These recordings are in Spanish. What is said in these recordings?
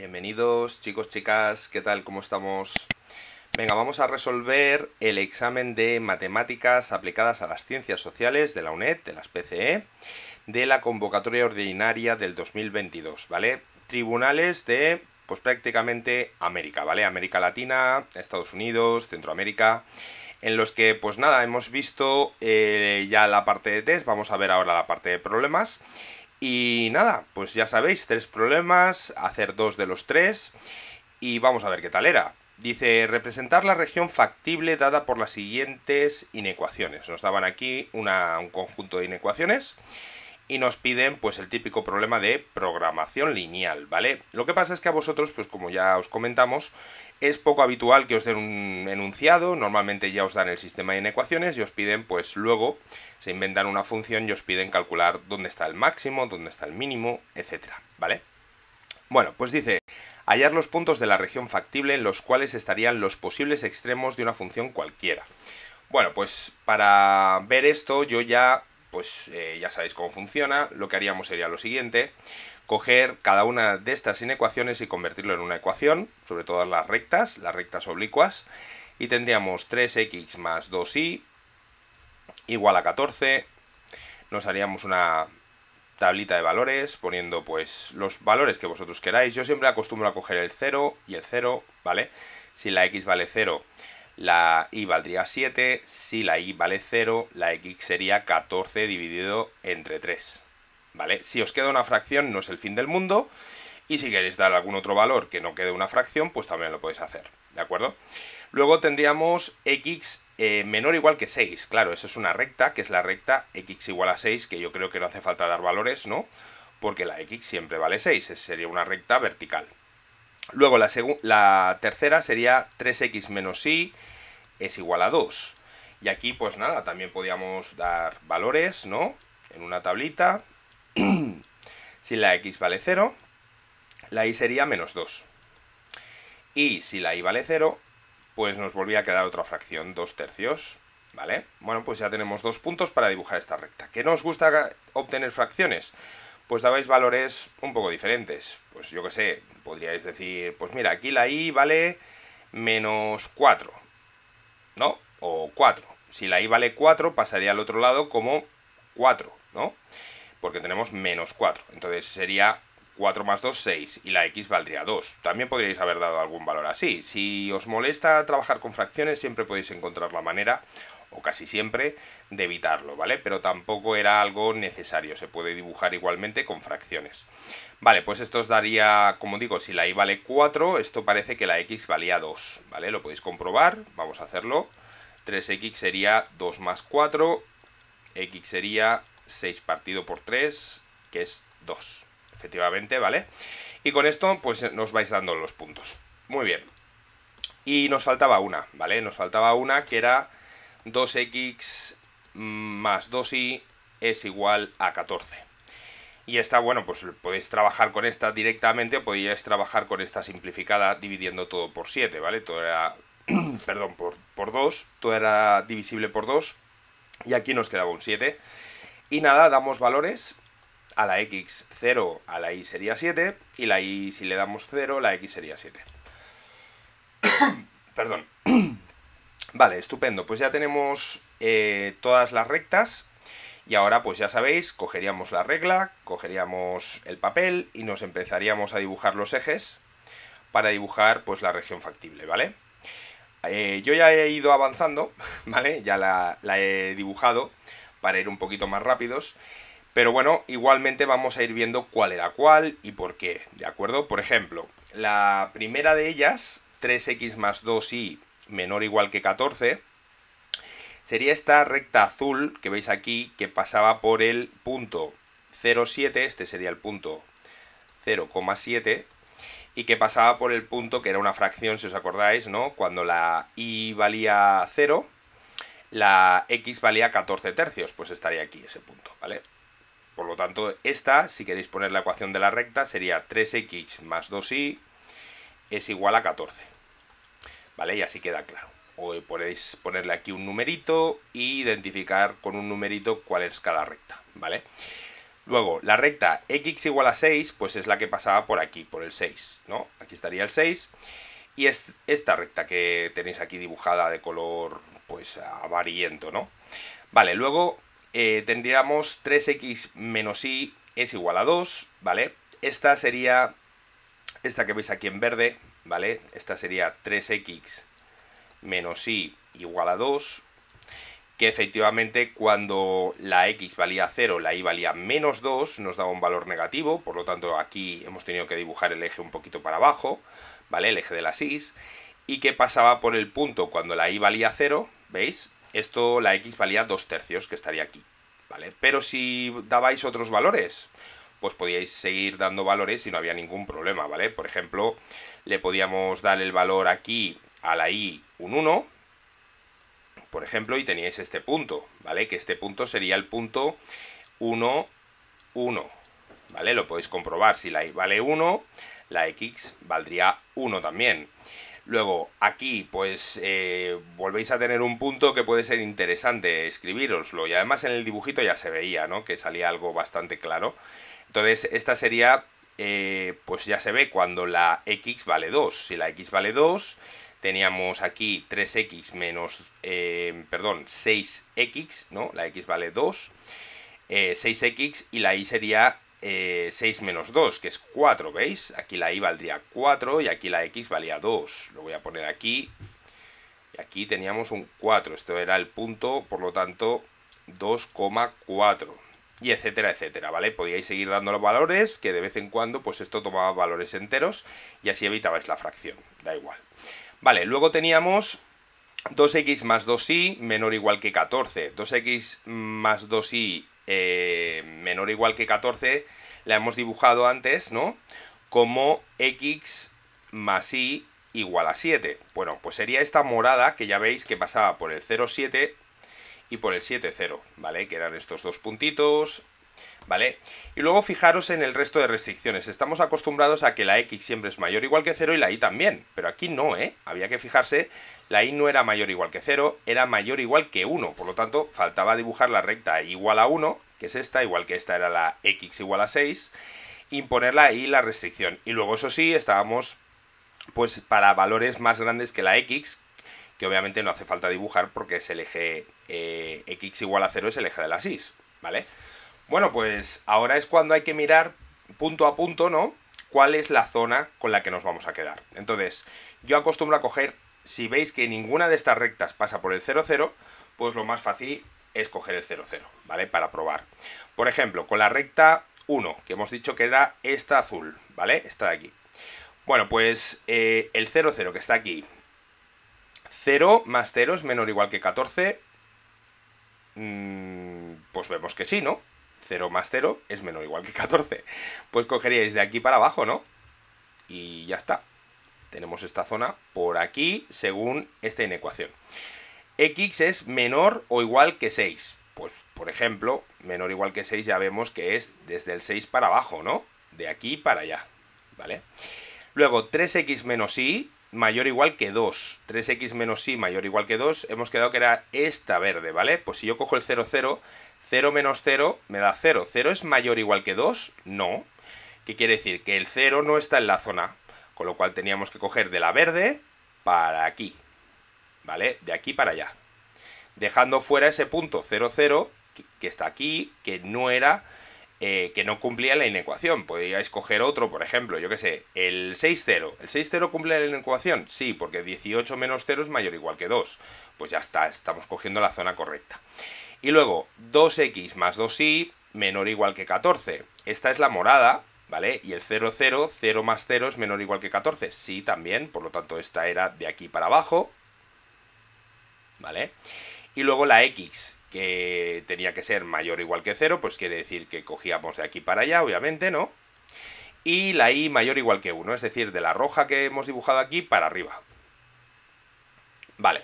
Bienvenidos chicos, chicas, ¿qué tal? ¿Cómo estamos? Venga, vamos a resolver el examen de matemáticas aplicadas a las ciencias sociales de la UNED, de las PCE, de la convocatoria ordinaria del 2022, ¿vale? Tribunales de, pues prácticamente América, ¿vale? América Latina, Estados Unidos, Centroamérica, en los que, pues nada, hemos visto eh, ya la parte de test, vamos a ver ahora la parte de problemas. Y nada, pues ya sabéis, tres problemas, hacer dos de los tres y vamos a ver qué tal era. Dice, representar la región factible dada por las siguientes inecuaciones. Nos daban aquí un conjunto de inecuaciones y nos piden pues el típico problema de programación lineal, ¿vale? Lo que pasa es que a vosotros, pues como ya os comentamos, es poco habitual que os den un enunciado, normalmente ya os dan el sistema de ecuaciones y os piden pues luego se inventan una función y os piden calcular dónde está el máximo, dónde está el mínimo, etcétera, ¿vale? Bueno, pues dice, hallar los puntos de la región factible en los cuales estarían los posibles extremos de una función cualquiera. Bueno, pues para ver esto yo ya pues eh, ya sabéis cómo funciona, lo que haríamos sería lo siguiente, coger cada una de estas inecuaciones y convertirlo en una ecuación, sobre todo las rectas, las rectas oblicuas, y tendríamos 3x más 2y igual a 14, nos haríamos una tablita de valores, poniendo pues los valores que vosotros queráis, yo siempre acostumbro a coger el 0 y el 0, ¿vale? Si la x vale 0, la y valdría 7, si la y vale 0, la x sería 14 dividido entre 3. ¿Vale? Si os queda una fracción no es el fin del mundo y si queréis dar algún otro valor que no quede una fracción, pues también lo podéis hacer, ¿de acuerdo? Luego tendríamos x eh, menor o igual que 6, claro, eso es una recta, que es la recta x igual a 6, que yo creo que no hace falta dar valores, ¿no? Porque la x siempre vale 6, sería una recta vertical. Luego la, tercera sería 3x menos y es igual a 2. Y aquí pues nada, también podíamos dar valores, ¿no? En una tablita. si la x vale 0, la y sería menos 2. Y si la y vale 0, pues nos volvía a quedar otra fracción, 2 tercios. ¿Vale? Bueno, pues ya tenemos dos puntos para dibujar esta recta. ¿Qué nos gusta obtener fracciones? pues dabais valores un poco diferentes. Pues yo qué sé, podríais decir, pues mira, aquí la i vale menos 4, ¿no? O 4. Si la i vale 4, pasaría al otro lado como 4, ¿no? Porque tenemos menos 4. Entonces sería 4 más 2, 6, y la x valdría 2. También podríais haber dado algún valor así. Si os molesta trabajar con fracciones, siempre podéis encontrar la manera o casi siempre, de evitarlo, ¿vale? Pero tampoco era algo necesario, se puede dibujar igualmente con fracciones. Vale, pues esto os daría, como digo, si la y vale 4, esto parece que la x valía 2, ¿vale? Lo podéis comprobar, vamos a hacerlo. 3x sería 2 más 4, x sería 6 partido por 3, que es 2, efectivamente, ¿vale? Y con esto, pues nos vais dando los puntos. Muy bien. Y nos faltaba una, ¿vale? Nos faltaba una que era 2x más 2y es igual a 14. Y esta, bueno, pues podéis trabajar con esta directamente o podéis trabajar con esta simplificada dividiendo todo por 7, ¿vale? Todo era, perdón, por, por 2, todo era divisible por 2 y aquí nos quedaba un 7. Y nada, damos valores, a la x 0, a la y sería 7, y la y si le damos 0, la x sería 7. Perdón. Vale, estupendo. Pues ya tenemos eh, todas las rectas. Y ahora, pues ya sabéis, cogeríamos la regla, cogeríamos el papel y nos empezaríamos a dibujar los ejes para dibujar pues la región factible, ¿vale? Eh, yo ya he ido avanzando, ¿vale? Ya la, la he dibujado para ir un poquito más rápidos. Pero bueno, igualmente vamos a ir viendo cuál era cuál y por qué, ¿de acuerdo? Por ejemplo, la primera de ellas, 3x más 2y menor o igual que 14, sería esta recta azul que veis aquí que pasaba por el punto 0,7, este sería el punto 0,7, y que pasaba por el punto que era una fracción, si os acordáis, ¿no? Cuando la i valía 0, la x valía 14 tercios, pues estaría aquí ese punto, ¿vale? Por lo tanto, esta, si queréis poner la ecuación de la recta, sería 3x más 2y es igual a 14. ¿vale? Y así queda claro. O podéis ponerle aquí un numerito e identificar con un numerito cuál es cada recta, ¿vale? Luego, la recta x igual a 6, pues es la que pasaba por aquí, por el 6, ¿no? Aquí estaría el 6. Y es esta recta que tenéis aquí dibujada de color, pues, amarillento, ¿no? Vale, luego eh, tendríamos 3x menos y es igual a 2, ¿vale? Esta sería, esta que veis aquí en verde, ¿vale? Esta sería 3x menos y igual a 2, que efectivamente cuando la x valía 0, la y valía menos 2, nos daba un valor negativo, por lo tanto aquí hemos tenido que dibujar el eje un poquito para abajo, ¿vale? El eje de las y, y que pasaba por el punto cuando la y valía 0, ¿veis? Esto, la x valía 2 tercios, que estaría aquí, ¿vale? Pero si dabais otros valores, pues podíais seguir dando valores y no había ningún problema, ¿vale? Por ejemplo, le podíamos dar el valor aquí a la i un 1, por ejemplo, y teníais este punto, ¿vale? Que este punto sería el punto 1, 1, ¿vale? Lo podéis comprobar, si la i vale 1, la x valdría 1 también. Luego, aquí, pues, eh, volvéis a tener un punto que puede ser interesante escribiroslo. Y además en el dibujito ya se veía, ¿no? Que salía algo bastante claro. Entonces, esta sería eh, pues ya se ve cuando la x vale 2. Si la x vale 2, teníamos aquí 3x menos, eh, perdón, 6x, ¿no? La x vale 2, 6x eh, y la y sería 6 menos 2, que es 4, ¿veis? Aquí la y valdría 4 y aquí la x valía 2. Lo voy a poner aquí. Y aquí teníamos un 4, esto era el punto, por lo tanto, 2,4 y etcétera, etcétera, ¿vale? Podíais seguir dando los valores, que de vez en cuando, pues esto tomaba valores enteros y así evitabais la fracción, da igual. Vale, luego teníamos 2x más 2y menor o igual que 14. 2x más 2y eh, menor o igual que 14 la hemos dibujado antes, ¿no? Como x más y igual a 7. Bueno, pues sería esta morada que ya veis que pasaba por el 0,7 y por el 7-0, ¿vale? Que eran estos dos puntitos, ¿vale? Y luego fijaros en el resto de restricciones. Estamos acostumbrados a que la X siempre es mayor o igual que 0 y la Y también, pero aquí no, ¿eh? Había que fijarse, la Y no era mayor o igual que 0, era mayor o igual que 1, por lo tanto faltaba dibujar la recta igual a 1, que es esta, igual que esta era la X igual a 6, imponerla ahí la restricción. Y luego, eso sí, estábamos pues para valores más grandes que la X, que obviamente no hace falta dibujar porque es el eje eh, x igual a 0 es el eje de las y, ¿vale? Bueno, pues ahora es cuando hay que mirar punto a punto, ¿no? ¿Cuál es la zona con la que nos vamos a quedar? Entonces, yo acostumbro a coger, si veis que ninguna de estas rectas pasa por el 0, 0, pues lo más fácil es coger el 0, 0, ¿vale? Para probar. Por ejemplo, con la recta 1, que hemos dicho que era esta azul, ¿vale? Esta de aquí. Bueno, pues eh, el 0, 0 que está aquí, 0 más 0 es menor o igual que 14. Mm, pues vemos que sí, ¿no? 0 más 0 es menor o igual que 14. Pues cogeríais de aquí para abajo, ¿no? Y ya está. Tenemos esta zona por aquí según esta inecuación. x es menor o igual que 6. Pues, por ejemplo, menor o igual que 6 ya vemos que es desde el 6 para abajo, ¿no? De aquí para allá, ¿vale? Luego, 3x menos y mayor o igual que 2. 3x menos y mayor o igual que 2. Hemos quedado que era esta verde, ¿vale? Pues si yo cojo el 0, 0, 0 menos 0 me da 0. ¿0 es mayor o igual que 2? No. ¿Qué quiere decir? Que el 0 no está en la zona. Con lo cual teníamos que coger de la verde para aquí. ¿Vale? De aquí para allá. Dejando fuera ese punto 0, 0, que está aquí, que no era eh, que no cumplía la inecuación. Podríais coger otro, por ejemplo, yo que sé, el 6-0. ¿El 6-0 cumple la inecuación? Sí, porque 18 menos 0 es mayor o igual que 2. Pues ya está, estamos cogiendo la zona correcta. Y luego, 2x más 2y menor o igual que 14. Esta es la morada, ¿vale? Y el 0, 0, 0 más 0 es menor o igual que 14. Sí, también, por lo tanto esta era de aquí para abajo, ¿vale? Y luego la x, que tenía que ser mayor o igual que 0, pues quiere decir que cogíamos de aquí para allá, obviamente, ¿no? Y la i mayor o igual que 1, es decir, de la roja que hemos dibujado aquí para arriba. Vale.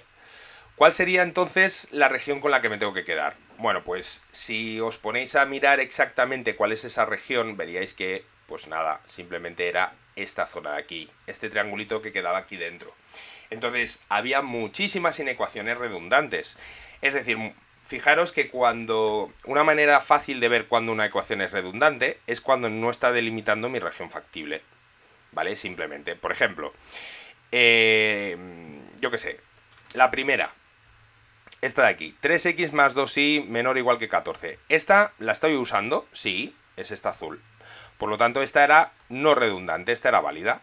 ¿Cuál sería entonces la región con la que me tengo que quedar? Bueno, pues si os ponéis a mirar exactamente cuál es esa región, veríais que, pues nada, simplemente era esta zona de aquí, este triangulito que quedaba aquí dentro. Entonces, había muchísimas inecuaciones redundantes. Es decir, Fijaros que cuando una manera fácil de ver cuando una ecuación es redundante es cuando no está delimitando mi región factible. ¿Vale? Simplemente. Por ejemplo, eh, yo qué sé, la primera, esta de aquí, 3x más 2y menor o igual que 14. Esta la estoy usando, sí, es esta azul. Por lo tanto, esta era no redundante, esta era válida.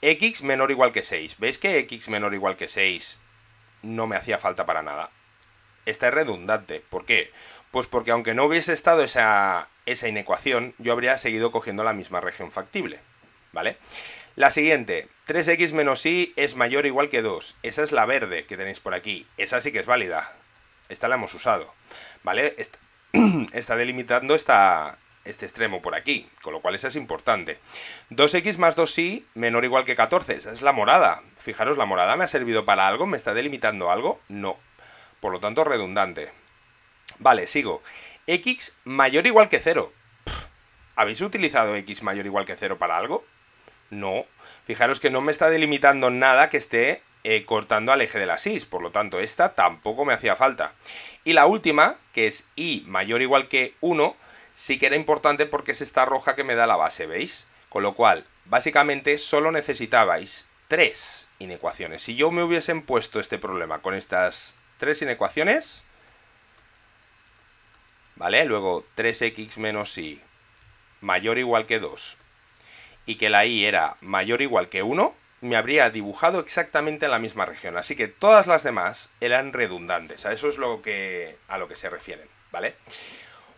x menor o igual que 6. ¿Veis que x menor o igual que 6 no me hacía falta para nada? es redundante. ¿Por qué? Pues porque aunque no hubiese estado esa, esa inecuación, yo habría seguido cogiendo la misma región factible. ¿Vale? La siguiente, 3x menos y es mayor o igual que 2. Esa es la verde que tenéis por aquí. Esa sí que es válida. Esta la hemos usado. ¿Vale? está delimitando este extremo por aquí, con lo cual esa es importante. 2x más 2y menor o igual que 14. Esa es la morada. Fijaros, la morada me ha servido para algo, me está delimitando algo. No, por lo tanto redundante. Vale, sigo. X mayor o igual que 0. ¿Habéis utilizado X mayor o igual que 0 para algo? No. Fijaros que no me está delimitando nada que esté eh, cortando al eje de la 6, por lo tanto esta tampoco me hacía falta. Y la última, que es Y mayor o igual que 1, sí que era importante porque es esta roja que me da la base, ¿veis? Con lo cual, básicamente solo necesitabais tres inecuaciones. Si yo me hubiesen puesto este problema con estas 3 inecuaciones. ¿Vale? Luego 3x menos y mayor o igual que 2 y que la i era mayor o igual que 1, me habría dibujado exactamente la misma región. Así que todas las demás eran redundantes. A eso es lo que, a lo que se refieren, ¿vale?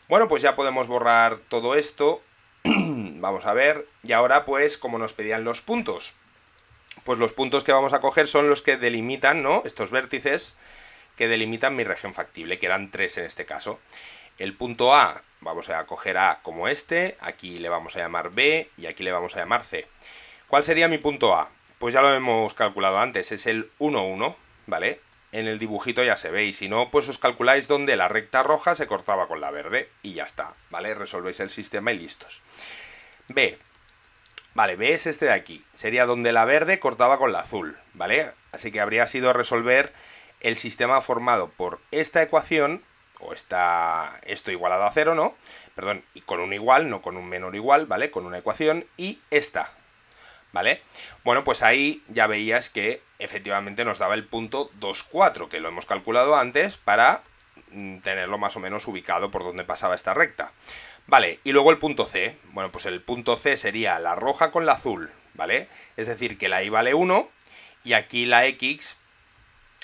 Bueno, pues ya podemos borrar todo esto. vamos a ver. Y ahora, pues, como nos pedían los puntos. Pues los puntos que vamos a coger son los que delimitan, ¿no? Estos vértices que delimitan mi región factible, que eran tres en este caso. El punto A, vamos a coger A como este, aquí le vamos a llamar B y aquí le vamos a llamar C. ¿Cuál sería mi punto A? Pues ya lo hemos calculado antes, es el 1, 1, ¿vale? En el dibujito ya se veis, y si no, pues os calculáis donde la recta roja se cortaba con la verde y ya está, ¿vale? Resolvéis el sistema y listos. B. Vale, B es este de aquí, sería donde la verde cortaba con la azul, ¿vale? Así que habría sido resolver el sistema formado por esta ecuación, o está esto igualado a cero, ¿no? Perdón, y con un igual, no con un menor igual, ¿vale? Con una ecuación y esta, ¿vale? Bueno, pues ahí ya veías que efectivamente nos daba el punto 2,4, que lo hemos calculado antes para mm, tenerlo más o menos ubicado por donde pasaba esta recta. Vale, y luego el punto C. Bueno, pues el punto C sería la roja con la azul, ¿vale? Es decir, que la Y vale 1 y aquí la X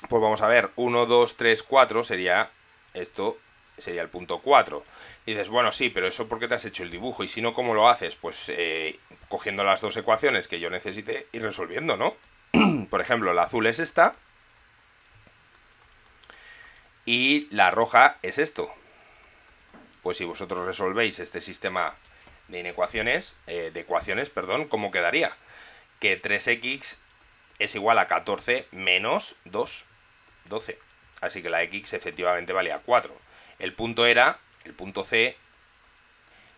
pues vamos a ver, 1, 2, 3, 4 sería esto, sería el punto 4. dices, bueno, sí, pero eso porque te has hecho el dibujo. Y si no, ¿cómo lo haces? Pues eh, cogiendo las dos ecuaciones que yo necesite y resolviendo, ¿no? Por ejemplo, la azul es esta. Y la roja es esto. Pues si vosotros resolvéis este sistema de inecuaciones, eh, de ecuaciones, perdón, ¿cómo quedaría? Que 3x es igual a 14 menos 2. 12. Así que la X efectivamente valía 4. El punto era, el punto C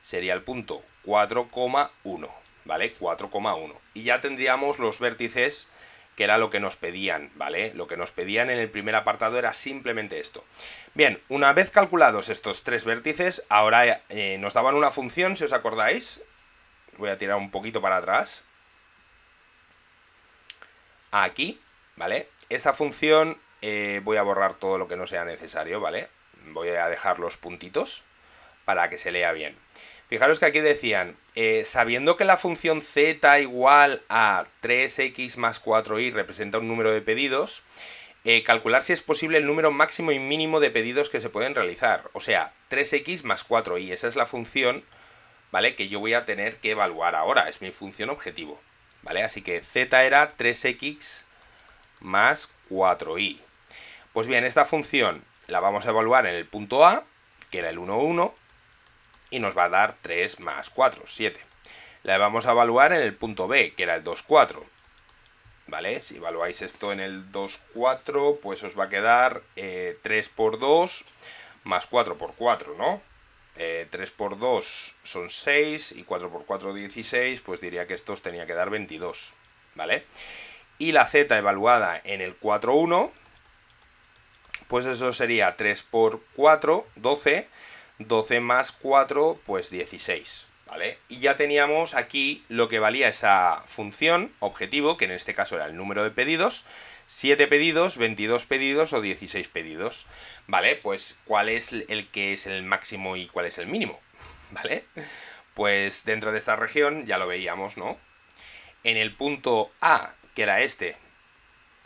sería el punto 4,1, ¿vale? 4,1. Y ya tendríamos los vértices que era lo que nos pedían, ¿vale? Lo que nos pedían en el primer apartado era simplemente esto. Bien, una vez calculados estos tres vértices, ahora eh, nos daban una función, si os acordáis. Voy a tirar un poquito para atrás. Aquí, ¿vale? Esta función eh, voy a borrar todo lo que no sea necesario, ¿vale? Voy a dejar los puntitos para que se lea bien. Fijaros que aquí decían, eh, sabiendo que la función z igual a 3x más 4y representa un número de pedidos, eh, calcular si es posible el número máximo y mínimo de pedidos que se pueden realizar. O sea, 3x más 4y, esa es la función, ¿vale? Que yo voy a tener que evaluar ahora, es mi función objetivo, ¿vale? Así que z era 3x más 4 y pues bien, esta función la vamos a evaluar en el punto A, que era el 1, 1, y nos va a dar 3 más 4, 7. La vamos a evaluar en el punto B, que era el 2, 4. ¿Vale? Si evaluáis esto en el 2, 4, pues os va a quedar 3 eh, por 2 más 4 por 4, ¿no? 3 eh, por 2 son 6 y 4 por 4 16, pues diría que esto os tenía que dar 22, ¿vale? Y la z evaluada en el 4, 1, pues eso sería 3 por 4, 12, 12 más 4, pues 16, ¿vale? Y ya teníamos aquí lo que valía esa función, objetivo, que en este caso era el número de pedidos, 7 pedidos, 22 pedidos o 16 pedidos, ¿vale? Pues cuál es el que es el máximo y cuál es el mínimo, ¿vale? Pues dentro de esta región ya lo veíamos, ¿no? En el punto A, que era este,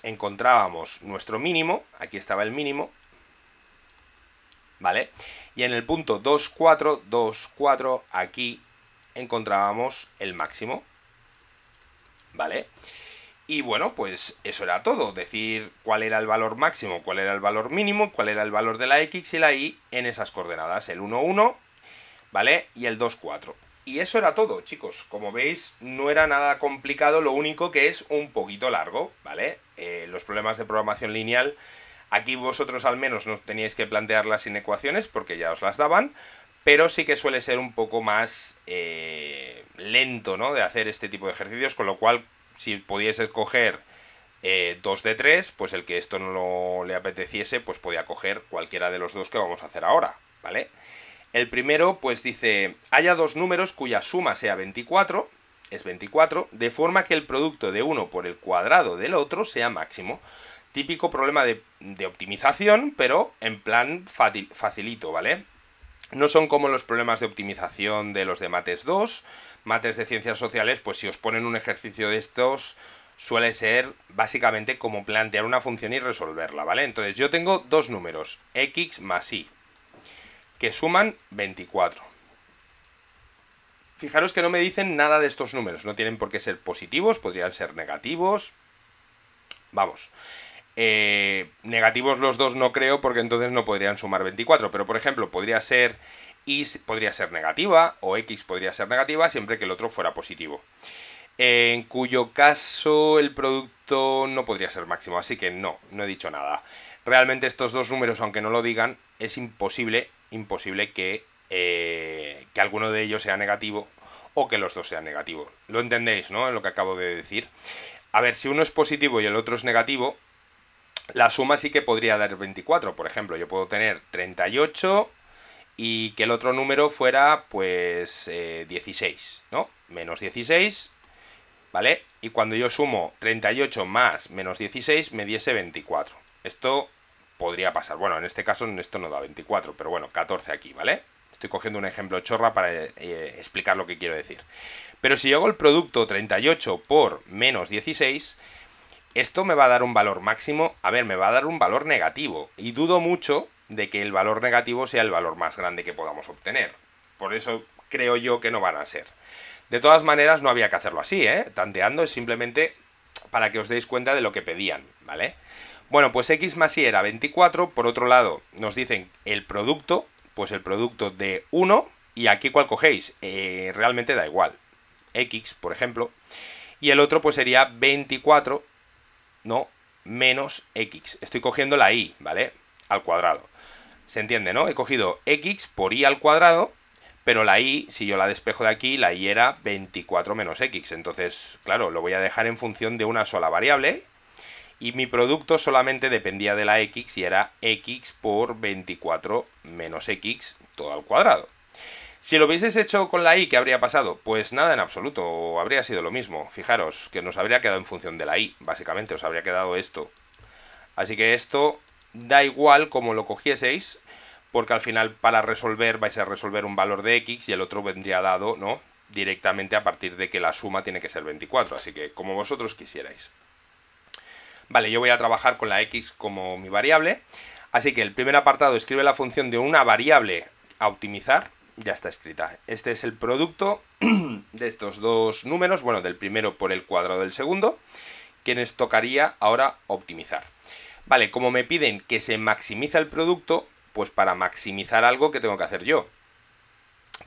encontrábamos nuestro mínimo, aquí estaba el mínimo, ¿vale? Y en el punto 2, 4, 2, 4, aquí encontrábamos el máximo, ¿vale? Y bueno, pues eso era todo, decir cuál era el valor máximo, cuál era el valor mínimo, cuál era el valor de la X y la Y en esas coordenadas, el 1, 1, ¿vale? Y el 2, 4. Y eso era todo, chicos. Como veis, no era nada complicado, lo único que es un poquito largo, ¿vale? Eh, los problemas de programación lineal, aquí vosotros al menos no teníais que plantear las ecuaciones, porque ya os las daban, pero sí que suele ser un poco más eh, lento, ¿no? De hacer este tipo de ejercicios, con lo cual, si pudiese escoger eh, dos de tres, pues el que esto no le apeteciese, pues podía coger cualquiera de los dos que vamos a hacer ahora, ¿vale? vale el primero, pues dice, haya dos números cuya suma sea 24, es 24, de forma que el producto de uno por el cuadrado del otro sea máximo. Típico problema de, optimización, pero en plan facilito, ¿vale? No son como los problemas de optimización de los de mates 2, mates de ciencias sociales, pues si os ponen un ejercicio de estos, suele ser básicamente como plantear una función y resolverla, ¿vale? Entonces yo tengo dos números, x más y, que suman 24. Fijaros que no me dicen nada de estos números, no tienen por qué ser positivos, podrían ser negativos. Vamos. Eh, negativos los dos no creo porque entonces no podrían sumar 24, pero por ejemplo podría ser y podría ser negativa o x podría ser negativa siempre que el otro fuera positivo. En cuyo caso el producto no podría ser máximo, así que no, no he dicho nada. Realmente estos dos números, aunque no lo digan, es imposible imposible eh, que, alguno de ellos sea negativo o que los dos sean negativos. Lo entendéis, ¿no? lo que acabo de decir. A ver, si uno es positivo y el otro es negativo, la suma sí que podría dar 24. Por ejemplo, yo puedo tener 38 y que el otro número fuera pues 16, eh, ¿no? Menos 16, ¿vale? Y cuando yo sumo 38 más menos 16 me diese 24. Esto podría pasar. Bueno, en este caso en esto no da 24, pero bueno, 14 aquí, ¿vale? Estoy cogiendo un ejemplo chorra para eh, eh, explicar lo que quiero decir. Pero si yo hago el producto 38 por menos 16, esto me va a dar un valor máximo, a ver, me va a dar un valor negativo. Y dudo mucho de que el valor negativo sea el valor más grande que podamos obtener. Por eso creo yo que no van a ser. De todas maneras, no había que hacerlo así, ¿eh? Tanteando es simplemente para que os deis cuenta de lo que pedían, ¿vale? vale bueno, pues X más Y era 24. Por otro lado, nos dicen el producto, pues el producto de 1. ¿Y aquí cuál cogéis? Eh, realmente da igual. X, por ejemplo. Y el otro pues sería 24, ¿no? Menos X. Estoy cogiendo la Y, ¿vale? Al cuadrado. ¿Se entiende, no? He cogido X por Y al cuadrado, pero la Y, si yo la despejo de aquí, la Y era 24 menos X. Entonces, claro, lo voy a dejar en función de una sola variable, y mi producto solamente dependía de la x y era x por 24 menos x todo al cuadrado. Si lo hubieses hecho con la y, ¿qué habría pasado? Pues nada en absoluto, habría sido lo mismo. Fijaros, que nos habría quedado en función de la y, básicamente, os habría quedado esto. Así que esto da igual como lo cogieseis, porque al final para resolver vais a resolver un valor de x y el otro vendría dado, ¿no? Directamente a partir de que la suma tiene que ser 24, así que como vosotros quisierais. Vale, yo voy a trabajar con la x como mi variable. Así que el primer apartado escribe la función de una variable a optimizar. Ya está escrita. Este es el producto de estos dos números, bueno, del primero por el cuadrado del segundo, que nos tocaría ahora optimizar. Vale, como me piden que se maximiza el producto, pues para maximizar algo, que tengo que hacer yo?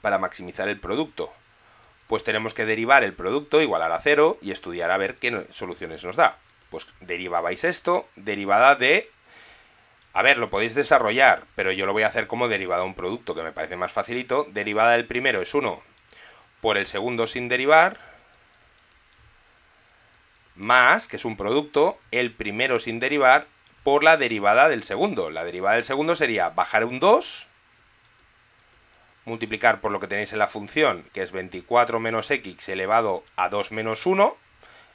Para maximizar el producto, pues tenemos que derivar el producto igualar a cero y estudiar a ver qué soluciones nos da. Pues derivabais esto, derivada de... A ver, lo podéis desarrollar, pero yo lo voy a hacer como derivada de un producto, que me parece más facilito. Derivada del primero es 1 por el segundo sin derivar, más, que es un producto, el primero sin derivar por la derivada del segundo. La derivada del segundo sería bajar un 2, multiplicar por lo que tenéis en la función, que es 24 menos x elevado a 2 menos 1,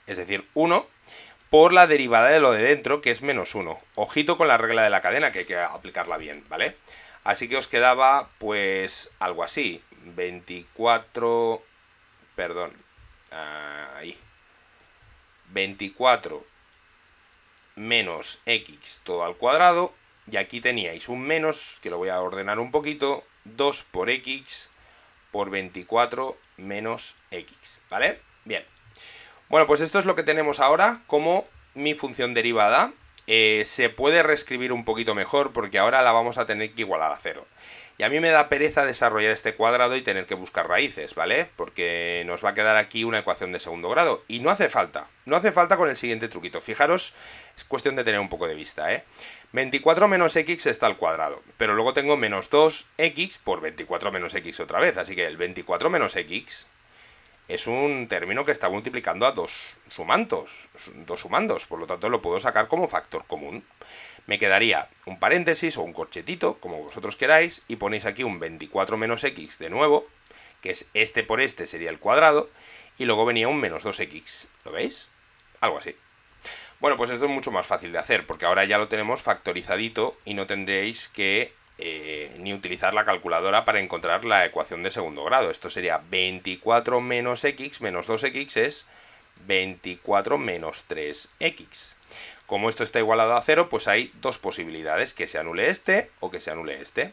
es decir, 1, por la derivada de lo de dentro, que es menos 1. Ojito con la regla de la cadena, que hay que aplicarla bien, ¿vale? Así que os quedaba, pues, algo así. 24... Perdón. Ahí. 24 menos x todo al cuadrado. Y aquí teníais un menos, que lo voy a ordenar un poquito. 2 por x por 24 menos x, ¿vale? Bien. Bueno, pues esto es lo que tenemos ahora como mi función derivada. Eh, se puede reescribir un poquito mejor porque ahora la vamos a tener que igualar a cero. Y a mí me da pereza desarrollar este cuadrado y tener que buscar raíces, ¿vale? Porque nos va a quedar aquí una ecuación de segundo grado. Y no hace falta, no hace falta con el siguiente truquito. Fijaros, es cuestión de tener un poco de vista, ¿eh? 24 menos x está al cuadrado, pero luego tengo menos 2x por 24 menos x otra vez. Así que el 24 menos x es un término que está multiplicando a dos sumandos, dos sumandos, por lo tanto lo puedo sacar como factor común. Me quedaría un paréntesis o un corchetito, como vosotros queráis, y ponéis aquí un 24 menos x de nuevo, que es este por este sería el cuadrado, y luego venía un menos 2x, ¿lo veis? Algo así. Bueno, pues esto es mucho más fácil de hacer, porque ahora ya lo tenemos factorizadito y no tendréis que eh, ni utilizar la calculadora para encontrar la ecuación de segundo grado. Esto sería 24 menos x menos 2x es 24 menos 3x. Como esto está igualado a 0, pues hay dos posibilidades, que se anule este o que se anule este.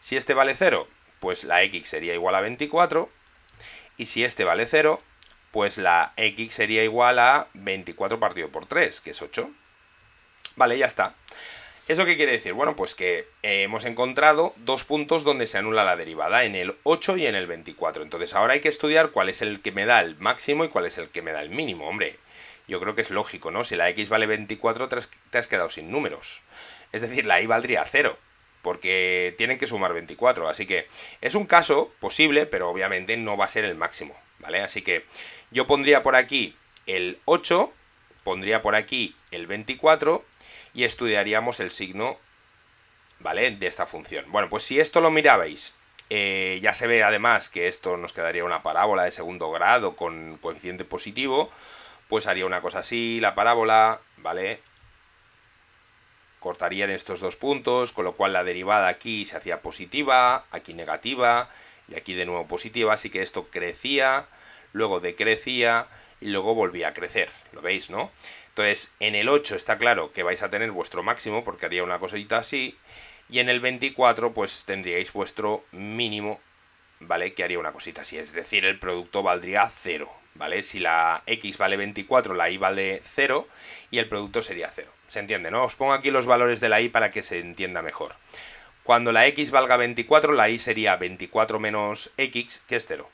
Si este vale 0, pues la x sería igual a 24, y si este vale 0, pues la x sería igual a 24 partido por 3, que es 8. Vale, ya está. ¿Eso qué quiere decir? Bueno, pues que eh, hemos encontrado dos puntos donde se anula la derivada, en el 8 y en el 24. Entonces ahora hay que estudiar cuál es el que me da el máximo y cuál es el que me da el mínimo. Hombre, yo creo que es lógico, ¿no? Si la x vale 24, te has quedado sin números. Es decir, la y valdría 0 porque tienen que sumar 24. Así que es un caso posible, pero obviamente no va a ser el máximo, ¿vale? Así que yo pondría por aquí el 8, pondría por aquí el 24 y estudiaríamos el signo, ¿vale? De esta función. Bueno, pues si esto lo mirabais, eh, ya se ve además que esto nos quedaría una parábola de segundo grado con coeficiente positivo, pues haría una cosa así, la parábola, ¿vale? en estos dos puntos, con lo cual la derivada aquí se hacía positiva, aquí negativa, y aquí de nuevo positiva, así que esto crecía, luego decrecía y luego volvía a crecer, ¿lo veis, no? Entonces, en el 8 está claro que vais a tener vuestro máximo, porque haría una cosita así, y en el 24 pues tendríais vuestro mínimo, ¿vale? Que haría una cosita así, es decir, el producto valdría 0, ¿vale? Si la X vale 24, la Y vale 0 y el producto sería 0. ¿Se entiende, no? Os pongo aquí los valores de la Y para que se entienda mejor. Cuando la X valga 24, la Y sería 24 menos X, que es 0.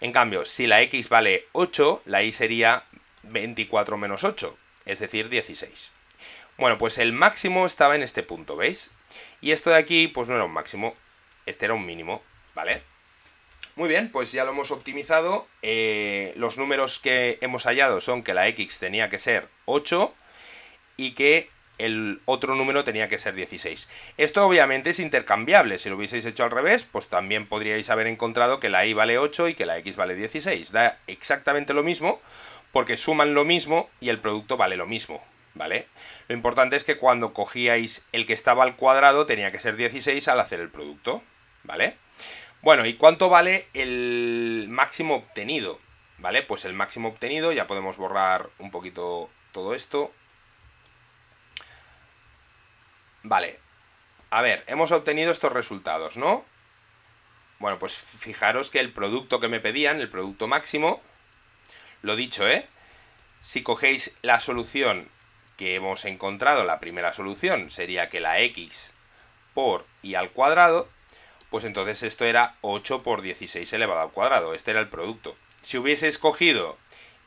En cambio, si la X vale 8, la Y sería 24 menos 8, es decir, 16. Bueno, pues el máximo estaba en este punto, ¿veis? Y esto de aquí, pues no era un máximo, este era un mínimo, ¿vale? Muy bien, pues ya lo hemos optimizado. Eh, los números que hemos hallado son que la X tenía que ser 8 y que el otro número tenía que ser 16. Esto obviamente es intercambiable. Si lo hubieseis hecho al revés, pues también podríais haber encontrado que la Y vale 8 y que la X vale 16. Da exactamente lo mismo porque suman lo mismo y el producto vale lo mismo, ¿vale? Lo importante es que cuando cogíais el que estaba al cuadrado tenía que ser 16 al hacer el producto, ¿vale? Bueno, ¿y cuánto vale el máximo obtenido? ¿Vale? Pues el máximo obtenido, ya podemos borrar un poquito todo esto. Vale, a ver, hemos obtenido estos resultados, ¿no? Bueno, pues fijaros que el producto que me pedían, el producto máximo, lo dicho, ¿eh? Si cogéis la solución que hemos encontrado, la primera solución sería que la x por y al cuadrado, pues entonces esto era 8 por 16 elevado al cuadrado, este era el producto. Si hubiese escogido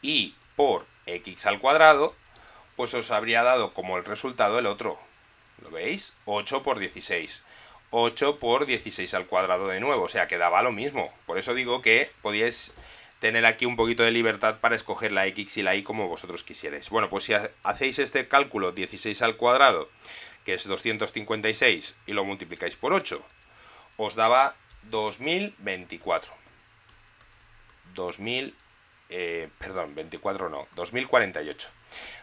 y por x al cuadrado, pues os habría dado como el resultado el otro. ¿Lo veis? 8 por 16. 8 por 16 al cuadrado de nuevo, o sea, quedaba lo mismo. Por eso digo que podíais tener aquí un poquito de libertad para escoger la X y la Y como vosotros quisierais. Bueno, pues si hacéis este cálculo 16 al cuadrado, que es 256, y lo multiplicáis por 8, os daba 2024. 2000, eh, perdón, 24 no, 2048.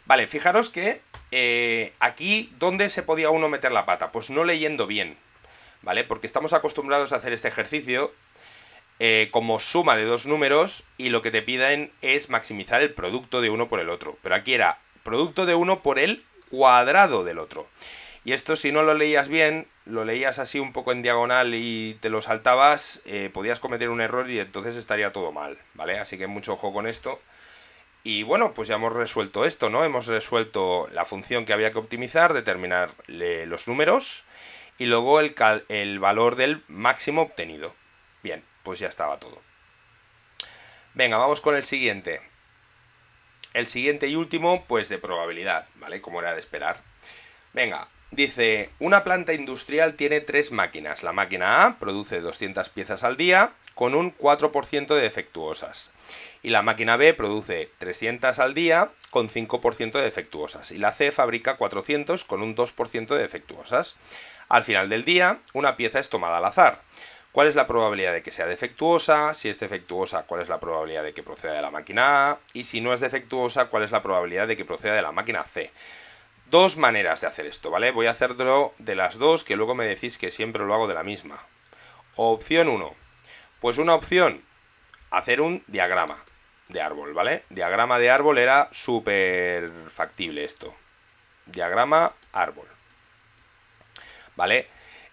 Vale, fijaros que eh, aquí, ¿dónde se podía uno meter la pata? Pues no leyendo bien, ¿vale? Porque estamos acostumbrados a hacer este ejercicio eh, como suma de dos números y lo que te piden es maximizar el producto de uno por el otro. Pero aquí era producto de uno por el cuadrado del otro. Y esto si no lo leías bien, lo leías así un poco en diagonal y te lo saltabas, eh, podías cometer un error y entonces estaría todo mal, ¿vale? Así que mucho ojo con esto. Y bueno, pues ya hemos resuelto esto, ¿no? Hemos resuelto la función que había que optimizar, determinar eh, los números y luego el valor del máximo obtenido. Bien, pues ya estaba todo. Venga, vamos con el siguiente. El siguiente y último, pues de probabilidad, ¿vale? Como era de esperar. Venga, dice, una planta industrial tiene tres máquinas. La máquina A produce 200 piezas al día con un 4% de defectuosas. Y la máquina B produce 300 al día con 5% de defectuosas. Y la C fabrica 400 con un 2% de defectuosas. Al final del día, una pieza es tomada al azar. ¿Cuál es la probabilidad de que sea defectuosa? Si es defectuosa, ¿cuál es la probabilidad de que proceda de la máquina A? Y si no es defectuosa, ¿cuál es la probabilidad de que proceda de la máquina C? Dos maneras de hacer esto, ¿vale? Voy a hacerlo de las dos, que luego me decís que siempre lo hago de la misma. Opción 1. Pues una opción, hacer un diagrama de árbol, ¿vale? Diagrama de árbol era súper factible esto. Diagrama árbol. ¿Vale?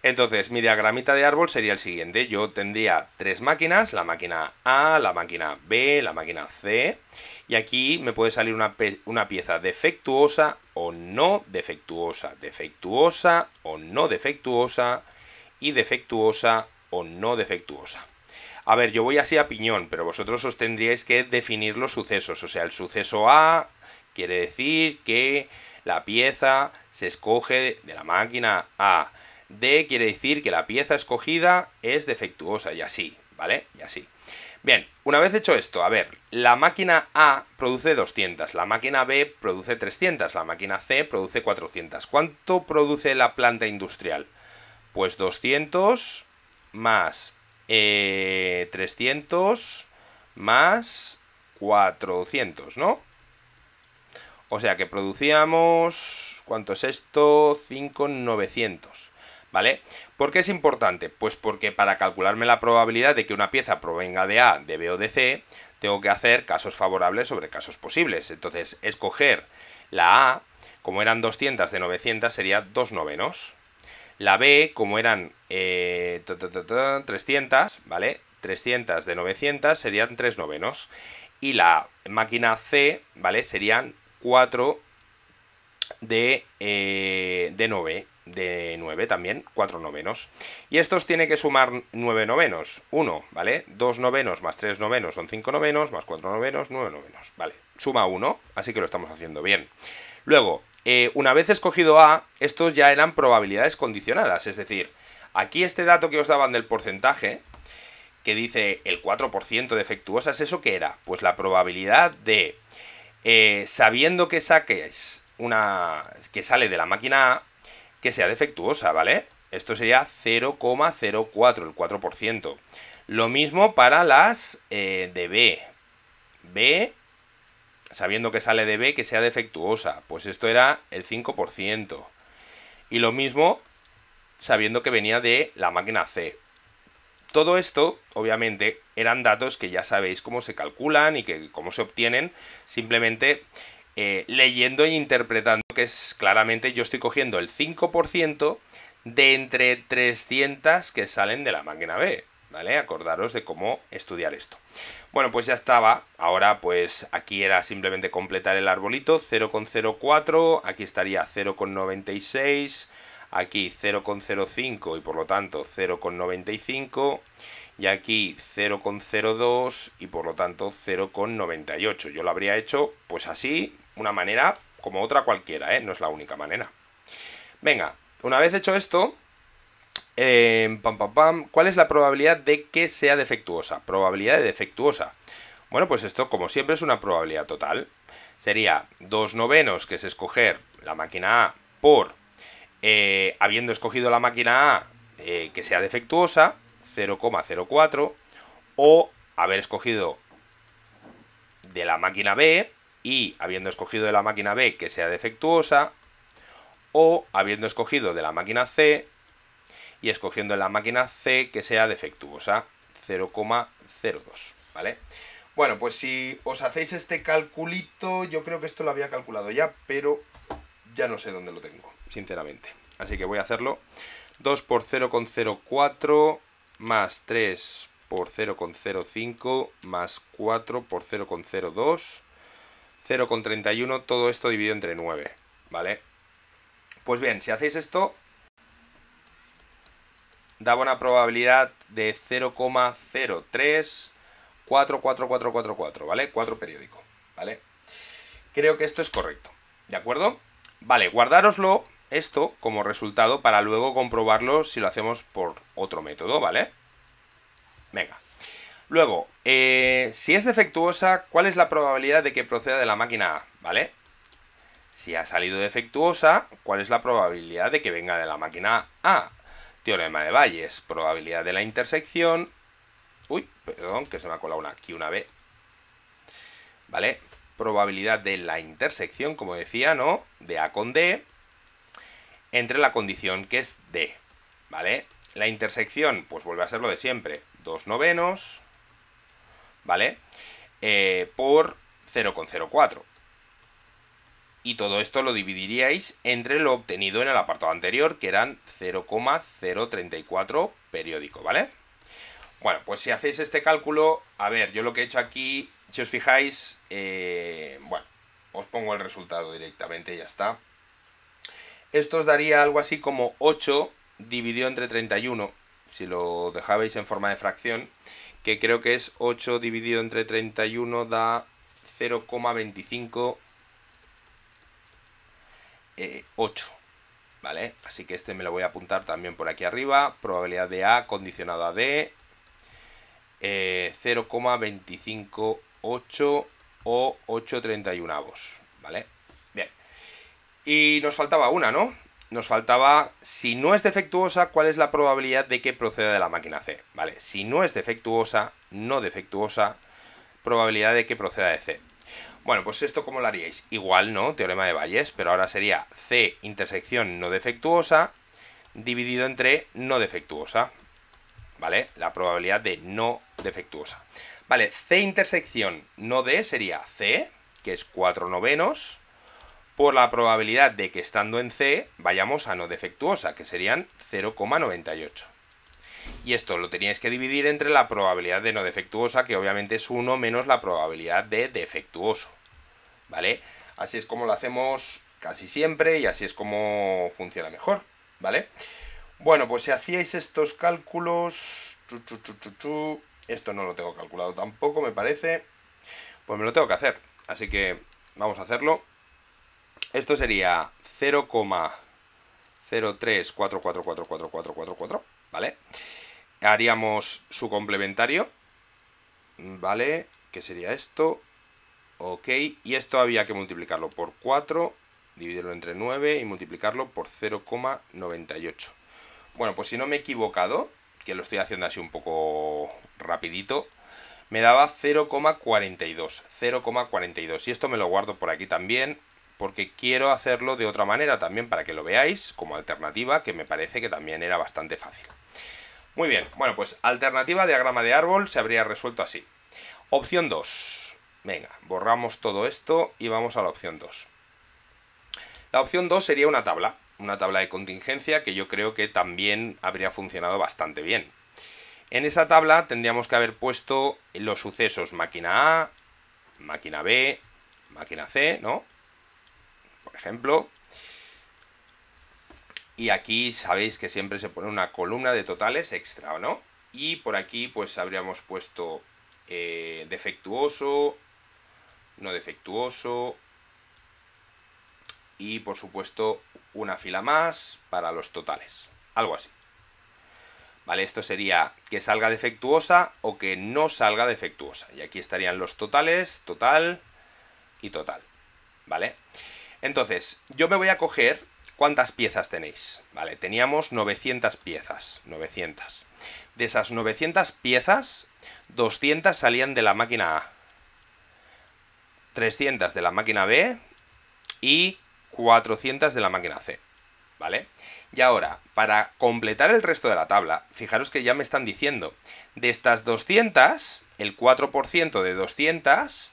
Entonces, mi diagramita de árbol sería el siguiente. Yo tendría tres máquinas, la máquina A, la máquina B, la máquina C, y aquí me puede salir una, pieza defectuosa o no defectuosa, defectuosa o no defectuosa, y defectuosa o no defectuosa. A ver, yo voy así a piñón, pero vosotros os tendríais que definir los sucesos. O sea, el suceso A quiere decir que la pieza se escoge de la máquina A. D quiere decir que la pieza escogida es defectuosa y así, ¿vale? Y así. Bien, una vez hecho esto, a ver, la máquina A produce 200, la máquina B produce 300, la máquina C produce 400. ¿Cuánto produce la planta industrial? Pues 200 más 300 eh, más 400, ¿no? O sea que producíamos, ¿cuánto es esto? 5,900. ¿vale? ¿Por qué es importante? Pues porque para calcularme la probabilidad de que una pieza provenga de A, de B o de C, tengo que hacer casos favorables sobre casos posibles. Entonces, escoger la A, como eran 200 de 900, sería 2 novenos. La B, como eran 300, eh, ¿vale? 300 de 900 serían 3 novenos. Y la máquina C, ¿vale? Serían 4 de, eh, de 9 de 9 también, 4 novenos. Y estos tiene que sumar 9 novenos, 1, ¿vale? 2 novenos más 3 novenos son 5 novenos, más 4 novenos, 9 novenos, ¿vale? Suma 1, así que lo estamos haciendo bien. Luego, eh, una vez escogido A, estos ya eran probabilidades condicionadas, es decir, aquí este dato que os daban del porcentaje, que dice el 4% de efectuosas, ¿eso qué era? Pues la probabilidad de, eh, sabiendo que saques una que sale de la máquina A, que sea defectuosa, ¿vale? Esto sería 0,04, el 4%. Lo mismo para las eh, de B. B, sabiendo que sale de B, que sea defectuosa. Pues esto era el 5%. Y lo mismo sabiendo que venía de la máquina C. Todo esto, obviamente, eran datos que ya sabéis cómo se calculan y que cómo se obtienen, simplemente eh, leyendo e interpretando que es claramente yo estoy cogiendo el 5% de entre 300 que salen de la máquina B. ¿Vale? Acordaros de cómo estudiar esto. Bueno, pues ya estaba. Ahora, pues aquí era simplemente completar el arbolito. 0,04, aquí estaría 0,96, aquí 0,05 y por lo tanto 0,95 y aquí 0,02 y por lo tanto 0,98. Yo lo habría hecho pues así, una manera como otra cualquiera, ¿eh? No es la única manera. Venga, una vez hecho esto, em, pam, pam, pam, ¿cuál es la probabilidad de que sea defectuosa? Probabilidad de defectuosa. Bueno, pues esto, como siempre, es una probabilidad total. Sería 2 novenos, que es escoger la máquina A por, eh, habiendo escogido la máquina A eh, que sea defectuosa, 0,04, o haber escogido de la máquina B y habiendo escogido de la máquina B que sea defectuosa, o habiendo escogido de la máquina C y escogiendo de la máquina C que sea defectuosa, 0,02, ¿vale? Bueno, pues si os hacéis este calculito, yo creo que esto lo había calculado ya, pero ya no sé dónde lo tengo, sinceramente. Así que voy a hacerlo. 2 por 0,04 más 3 por 0,05 más 4 por 0,02 0,31, todo esto dividido entre 9, ¿vale? Pues bien, si hacéis esto, daba una probabilidad de 0,0344444, ¿vale? 4 periódico, ¿vale? Creo que esto es correcto, ¿de acuerdo? Vale, guardároslo esto como resultado para luego comprobarlo si lo hacemos por otro método, ¿vale? Venga. Luego, eh, si es defectuosa, ¿cuál es la probabilidad de que proceda de la máquina A? ¿Vale? Si ha salido defectuosa, ¿cuál es la probabilidad de que venga de la máquina A? Teorema de Bayes, probabilidad de la intersección. Uy, perdón, que se me ha colado una aquí una B. ¿Vale? Probabilidad de la intersección, como decía, ¿no? De A con D entre la condición que es D. ¿Vale? La intersección, pues vuelve a ser lo de siempre. Dos novenos ¿vale? Eh, por 0,04. Y todo esto lo dividiríais entre lo obtenido en el apartado anterior, que eran 0,034 periódico, ¿vale? Bueno, pues si hacéis este cálculo, a ver, yo lo que he hecho aquí, si os fijáis, eh, bueno, os pongo el resultado directamente ya está. Esto os daría algo así como 8 dividido entre 31, si lo dejabais en forma de fracción, que creo que es 8 dividido entre 31 da 0,25 eh, ¿Vale? Así que este me lo voy a apuntar también por aquí arriba. Probabilidad de A condicionada a D. 0,258 eh, o 8,31 avos. ¿Vale? Bien. Y nos faltaba una, ¿no? nos faltaba, si no es defectuosa, cuál es la probabilidad de que proceda de la máquina C. Vale, si no es defectuosa, no defectuosa, probabilidad de que proceda de C. Bueno, pues esto cómo lo haríais. Igual, ¿no? Teorema de Bayes, pero ahora sería C intersección no defectuosa dividido entre no defectuosa. ¿Vale? La probabilidad de no defectuosa. Vale, C intersección no D sería C, que es 4 novenos, por la probabilidad de que estando en C vayamos a no defectuosa, que serían 0,98. Y esto lo teníais que dividir entre la probabilidad de no defectuosa, que obviamente es 1 menos la probabilidad de defectuoso. ¿Vale? Así es como lo hacemos casi siempre y así es como funciona mejor. ¿Vale? Bueno, pues si hacíais estos cálculos... Esto no lo tengo calculado tampoco, me parece. Pues me lo tengo que hacer. Así que vamos a hacerlo. Esto sería 0,03444444, ¿vale? Haríamos su complementario, ¿vale? Que sería esto, ok, y esto había que multiplicarlo por 4, dividirlo entre 9 y multiplicarlo por 0,98. Bueno, pues si no me he equivocado, que lo estoy haciendo así un poco rapidito, me daba 0,42, 0,42, y esto me lo guardo por aquí también, porque quiero hacerlo de otra manera también para que lo veáis como alternativa que me parece que también era bastante fácil. Muy bien, bueno pues alternativa diagrama de árbol se habría resuelto así. Opción 2. Venga, borramos todo esto y vamos a la opción 2. La opción 2 sería una tabla, una tabla de contingencia que yo creo que también habría funcionado bastante bien. En esa tabla tendríamos que haber puesto los sucesos máquina A, máquina B, máquina C, ¿no? por ejemplo. Y aquí sabéis que siempre se pone una columna de totales extra, ¿no? Y por aquí pues habríamos puesto eh, defectuoso, no defectuoso, y por supuesto una fila más para los totales, algo así. Vale, esto sería que salga defectuosa o que no salga defectuosa. Y aquí estarían los totales, total y total. ¿Vale? Entonces, yo me voy a coger cuántas piezas tenéis. Vale, teníamos 900 piezas, 900. De esas 900 piezas, 200 salían de la máquina A, 300 de la máquina B y 400 de la máquina C. ¿Vale? Y ahora, para completar el resto de la tabla, fijaros que ya me están diciendo, de estas 200, el 4% de 200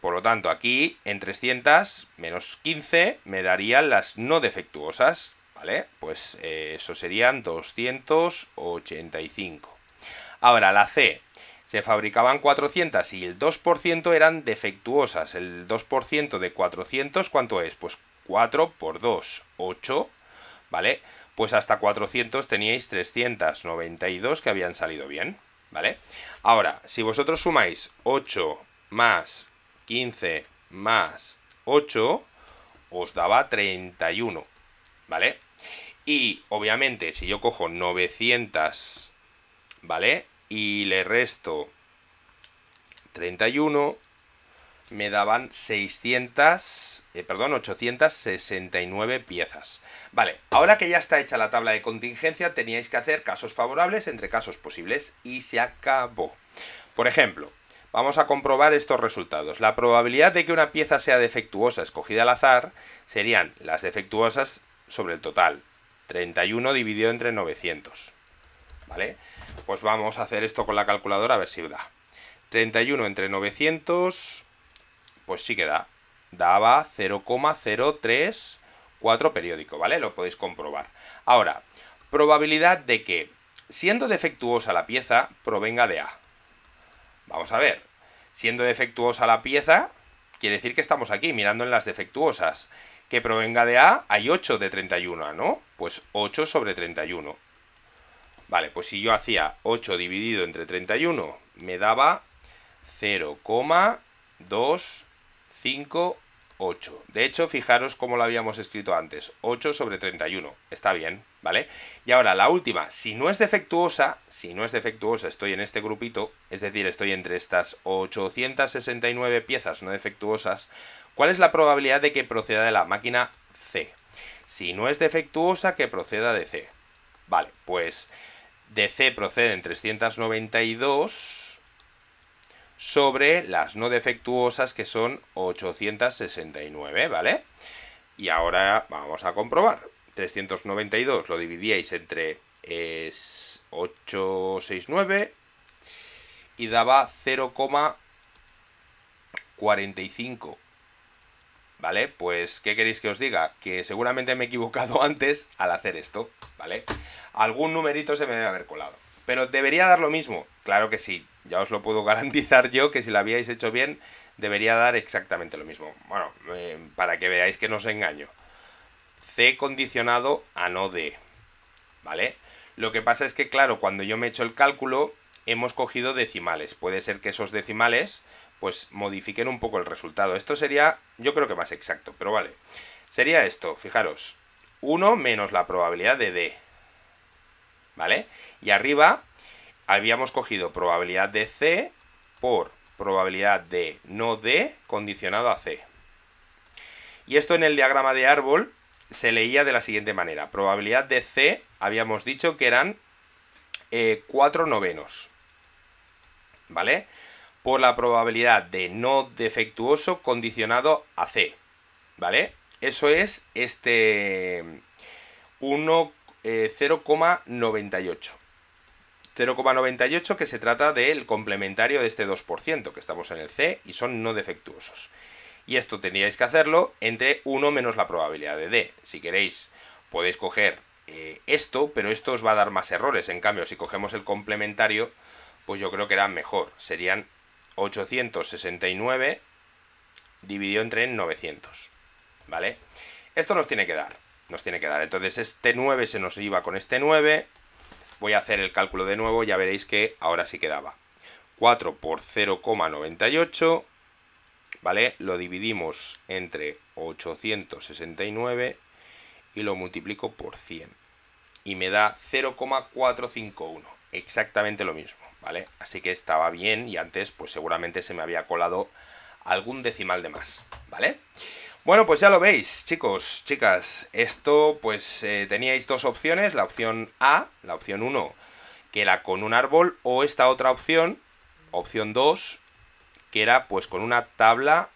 Por lo tanto, aquí en 300 menos 15 me darían las no defectuosas, ¿vale? Pues eh, eso serían 285. Ahora, la C. Se fabricaban 400 y el 2% eran defectuosas. El 2% de 400, ¿cuánto es? Pues 4 por 2, 8, ¿vale? Pues hasta 400 teníais 392 que habían salido bien, ¿vale? Ahora, si vosotros sumáis 8 más 15 más 8 os daba 31, ¿vale? Y obviamente si yo cojo 900, ¿vale? Y le resto 31, me daban 600, eh, perdón, 869 piezas. Vale, ahora que ya está hecha la tabla de contingencia, teníais que hacer casos favorables entre casos posibles y se acabó. Por ejemplo, Vamos a comprobar estos resultados. La probabilidad de que una pieza sea defectuosa escogida al azar serían las defectuosas sobre el total. 31 dividido entre 900. ¿Vale? Pues vamos a hacer esto con la calculadora a ver si da. 31 entre 900, pues sí que da. Daba 0,034 periódico, ¿vale? Lo podéis comprobar. Ahora, probabilidad de que, siendo defectuosa la pieza, provenga de A. Vamos a ver, siendo defectuosa la pieza, quiere decir que estamos aquí mirando en las defectuosas. Que provenga de A, hay 8 de 31A, ¿no? Pues 8 sobre 31. Vale, pues si yo hacía 8 dividido entre 31, me daba 0,25. 8. De hecho, fijaros cómo lo habíamos escrito antes, 8 sobre 31, está bien, ¿vale? Y ahora la última, si no es defectuosa, si no es defectuosa estoy en este grupito, es decir, estoy entre estas 869 piezas no defectuosas, ¿cuál es la probabilidad de que proceda de la máquina C? Si no es defectuosa, que proceda de C. Vale, pues de C proceden 392 sobre las no defectuosas que son 869, ¿vale? Y ahora vamos a comprobar. 392 lo dividíais entre es 869 y daba 0,45. ¿Vale? Pues, ¿qué queréis que os diga? Que seguramente me he equivocado antes al hacer esto, ¿vale? Algún numerito se me debe haber colado. Pero debería dar lo mismo. Claro que sí, ya os lo puedo garantizar yo que si la habíais hecho bien, debería dar exactamente lo mismo. Bueno, eh, para que veáis que no os engaño. C condicionado a no D. ¿Vale? Lo que pasa es que, claro, cuando yo me he hecho el cálculo, hemos cogido decimales. Puede ser que esos decimales, pues, modifiquen un poco el resultado. Esto sería, yo creo que más exacto, pero vale. Sería esto, fijaros. 1 menos la probabilidad de D ¿vale? Y arriba habíamos cogido probabilidad de C por probabilidad de no D condicionado a C. Y esto en el diagrama de árbol se leía de la siguiente manera. Probabilidad de C, habíamos dicho que eran 4 eh, novenos, ¿vale? Por la probabilidad de no defectuoso condicionado a C, ¿vale? Eso es este 1, 0,98. Eh, 0,98 que se trata del complementario de este 2%, que estamos en el C y son no defectuosos. Y esto tendríais que hacerlo entre 1 menos la probabilidad de D. Si queréis, podéis coger eh, esto, pero esto os va a dar más errores. En cambio, si cogemos el complementario, pues yo creo que era mejor. Serían 869 dividido entre 900. ¿Vale? Esto nos tiene que dar nos tiene que dar. Entonces este 9 se nos iba con este 9. Voy a hacer el cálculo de nuevo, ya veréis que ahora sí quedaba. 4 por 0,98, ¿vale? Lo dividimos entre 869 y lo multiplico por 100. Y me da 0,451, exactamente lo mismo, ¿vale? Así que estaba bien y antes pues seguramente se me había colado algún decimal de más, ¿vale? vale bueno, pues ya lo veis, chicos, chicas. Esto, pues eh, teníais dos opciones, la opción A, la opción 1, que era con un árbol, o esta otra opción, opción 2, que era pues con una tabla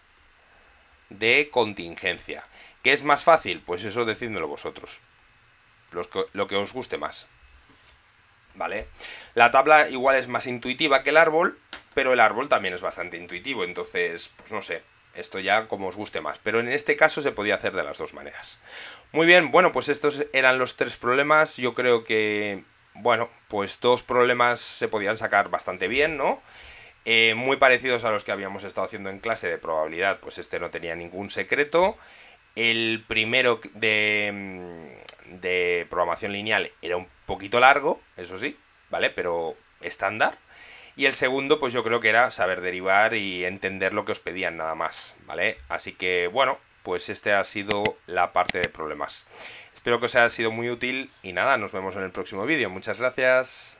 de contingencia. ¿Qué es más fácil? Pues eso decídmelo vosotros. lo que os guste más. ¿Vale? La tabla igual es más intuitiva que el árbol, pero el árbol también es bastante intuitivo, entonces, pues no sé. Esto ya como os guste más, pero en este caso se podía hacer de las dos maneras. Muy bien, bueno, pues estos eran los tres problemas. Yo creo que, bueno, pues dos problemas se podían sacar bastante bien, ¿no? Eh, muy parecidos a los que habíamos estado haciendo en clase de probabilidad, pues este no tenía ningún secreto. El primero de, de programación lineal era un poquito largo, eso sí, ¿vale? Pero estándar. Y el segundo, pues yo creo que era saber derivar y entender lo que os pedían nada más, ¿vale? Así que bueno, pues este ha sido la parte de problemas. Espero que os haya sido muy útil y nada, nos vemos en el próximo vídeo. Muchas gracias.